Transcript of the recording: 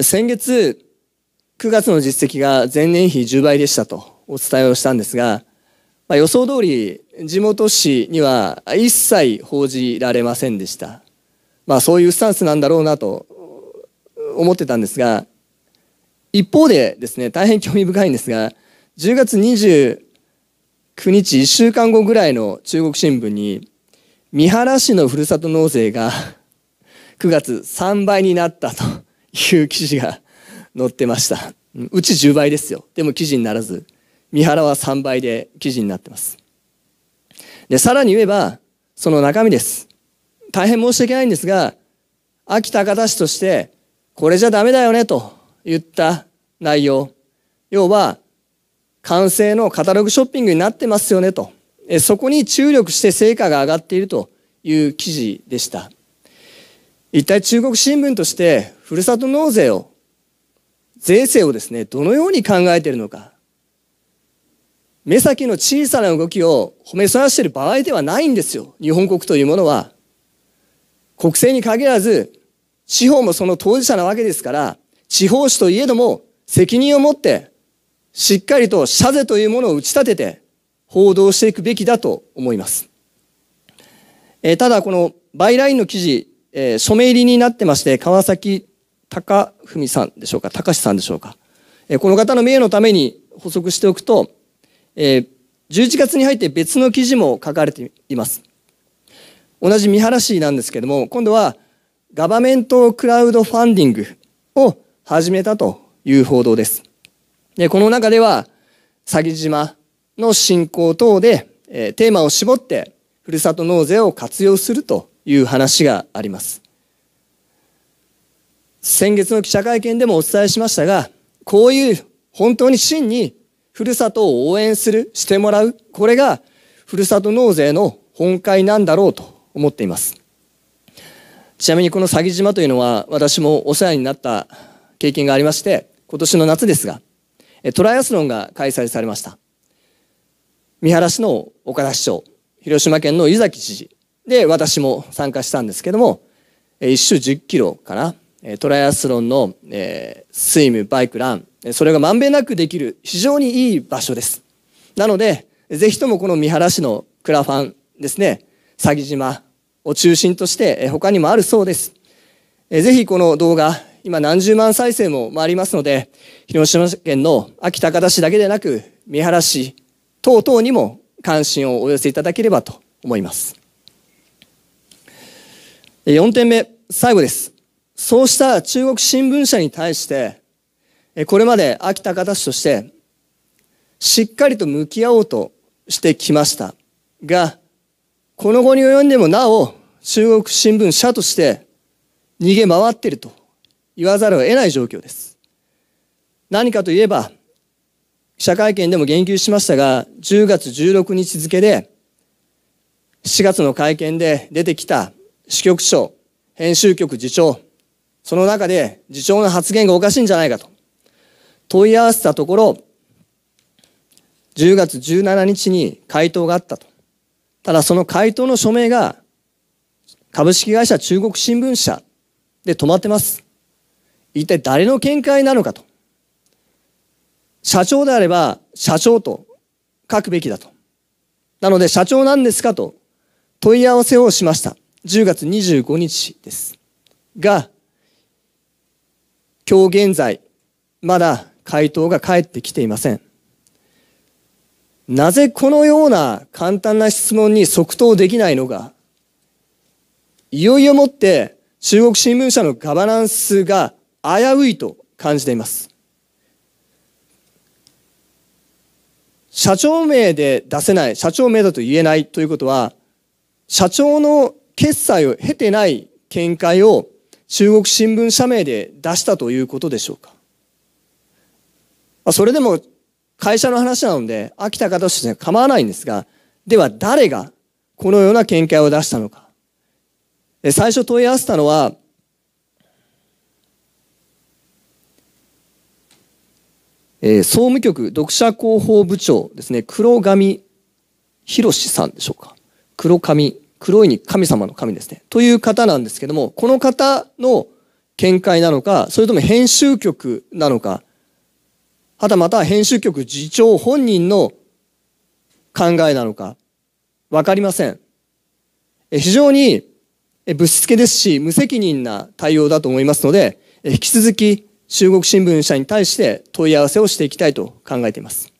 先月、9月の実績が前年比10倍でしたとお伝えをしたんですが、まあ、予想通り地元紙には一切報じられませんでした。まあそういうスタンスなんだろうなと思ってたんですが、一方でですね、大変興味深いんですが、10月29日1週間後ぐらいの中国新聞に、三原市のふるさと納税が9月3倍になったという記事が載ってました。うち10倍ですよ。でも記事にならず、三原は3倍で記事になってます。で、さらに言えば、その中身です。大変申し訳ないんですが、秋田方市として、これじゃダメだよねと言った内容。要は、完成のカタログショッピングになってますよねと。そこに注力して成果が上がっているという記事でした。一体中国新聞としてふるさと納税を、税制をですね、どのように考えているのか。目先の小さな動きを褒めそらしている場合ではないんですよ。日本国というものは。国政に限らず、地方もその当事者なわけですから、地方紙といえども責任を持って、しっかりと社税というものを打ち立てて、報道していくべきだと思います。えー、ただ、このバイラインの記事えー、署名入りになってまして、川崎隆文さんでしょうか、隆さんでしょうか。えー、この方の名誉のために補足しておくと、えー、11月に入って別の記事も書かれています。同じ三原市なんですけども、今度はガバメントクラウドファンディングを始めたという報道です。で、この中では、詐欺島の振興等で、えー、テーマを絞って、ふるさと納税を活用するという話があります。先月の記者会見でもお伝えしましたが、こういう本当に真にふるさとを応援する、してもらう、これがふるさと納税の本会なんだろうと思っています。ちなみにこの詐欺島というのは私もお世話になった経験がありまして、今年の夏ですが、トライアスロンが開催されました。三原市の岡田市長、広島県の湯崎知事、で、私も参加したんですけども、1周10キロかな。トライアスロンの、えー、スイム、バイク、ラン。それがまんべんなくできる非常にいい場所です。なので、ぜひともこの三原市のクラファンですね、詐欺島を中心として、他にもあるそうです。ぜひこの動画、今何十万再生も回りますので、広島県の秋高田市だけでなく、三原市等々にも関心をお寄せいただければと思います。4点目、最後です。そうした中国新聞社に対して、これまで秋田方市として、しっかりと向き合おうとしてきましたが、この後に及んでもなお、中国新聞社として逃げ回っていると言わざるを得ない状況です。何かといえば、記者会見でも言及しましたが、10月16日付で、7月の会見で出てきた支局長、編集局次長、その中で次長の発言がおかしいんじゃないかと問い合わせたところ、10月17日に回答があったと。ただその回答の署名が株式会社中国新聞社で止まってます。一体誰の見解なのかと。社長であれば社長と書くべきだと。なので社長なんですかと問い合わせをしました。10月25日ですが今日現在まだ回答が返ってきていませんなぜこのような簡単な質問に即答できないのかいよいよもって中国新聞社のガバナンスが危ういと感じています社長名で出せない社長名だと言えないということは社長の決済を経てない見解を中国新聞社名で出したということでしょうか。まあ、それでも会社の話なので、秋田方としては構わないんですが、では誰がこのような見解を出したのか。最初問い合わせたのは、え総務局読者広報部長ですね、黒上博さんでしょうか。黒上黒いに神様の神ですね。という方なんですけども、この方の見解なのか、それとも編集局なのか、はたまた編集局次長本人の考えなのか、わかりません。非常にぶしつけですし、無責任な対応だと思いますので、引き続き中国新聞社に対して問い合わせをしていきたいと考えています。